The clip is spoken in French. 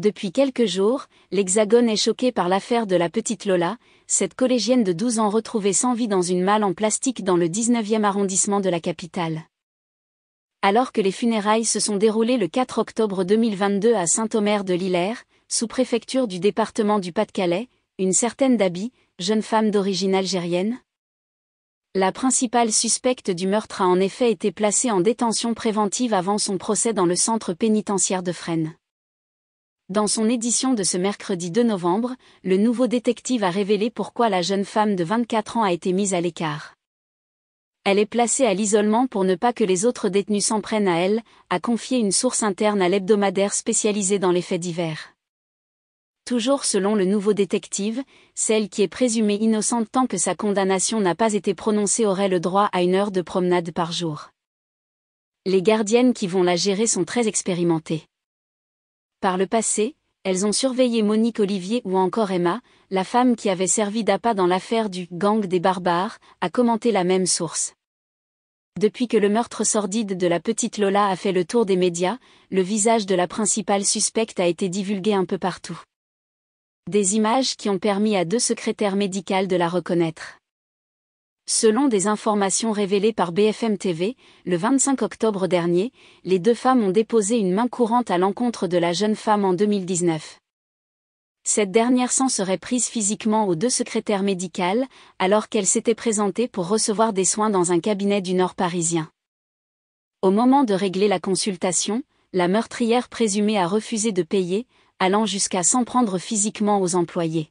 Depuis quelques jours, l'Hexagone est choqué par l'affaire de la petite Lola, cette collégienne de 12 ans retrouvée sans vie dans une malle en plastique dans le 19e arrondissement de la capitale. Alors que les funérailles se sont déroulées le 4 octobre 2022 à Saint-Omer-de-Lillère, sous-préfecture du département du Pas-de-Calais, une certaine Dabi, jeune femme d'origine algérienne, la principale suspecte du meurtre a en effet été placée en détention préventive avant son procès dans le centre pénitentiaire de Fresnes. Dans son édition de ce mercredi 2 novembre, le nouveau détective a révélé pourquoi la jeune femme de 24 ans a été mise à l'écart. Elle est placée à l'isolement pour ne pas que les autres détenus s'en prennent à elle, a confié une source interne à l'hebdomadaire spécialisé dans les faits divers. Toujours selon le nouveau détective, celle qui est présumée innocente tant que sa condamnation n'a pas été prononcée aurait le droit à une heure de promenade par jour. Les gardiennes qui vont la gérer sont très expérimentées. Par le passé, elles ont surveillé Monique Olivier ou encore Emma, la femme qui avait servi d'appât dans l'affaire du gang des barbares, a commenté la même source. Depuis que le meurtre sordide de la petite Lola a fait le tour des médias, le visage de la principale suspecte a été divulgué un peu partout. Des images qui ont permis à deux secrétaires médicales de la reconnaître. Selon des informations révélées par BFM TV, le 25 octobre dernier, les deux femmes ont déposé une main courante à l'encontre de la jeune femme en 2019. Cette dernière s'en serait prise physiquement aux deux secrétaires médicales, alors qu'elle s'était présentée pour recevoir des soins dans un cabinet du Nord parisien. Au moment de régler la consultation, la meurtrière présumée a refusé de payer, allant jusqu'à s'en prendre physiquement aux employés.